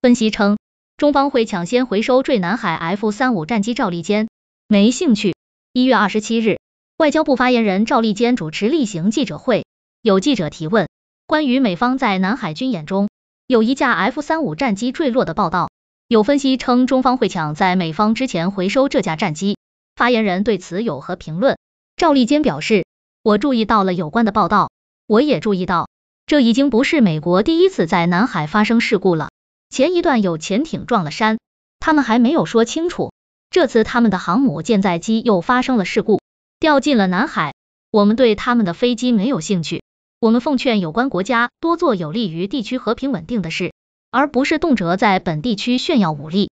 分析称，中方会抢先回收坠南海 F 三五战机。赵立坚没兴趣。一月二十七日，外交部发言人赵立坚主持例行记者会，有记者提问，关于美方在南海军演中有一架 F 三五战机坠落的报道，有分析称中方会抢在美方之前回收这架战机，发言人对此有何评论？赵立坚表示，我注意到了有关的报道，我也注意到，这已经不是美国第一次在南海发生事故了。前一段有潜艇撞了山，他们还没有说清楚。这次他们的航母舰载机又发生了事故，掉进了南海。我们对他们的飞机没有兴趣。我们奉劝有关国家多做有利于地区和平稳定的事，而不是动辄在本地区炫耀武力。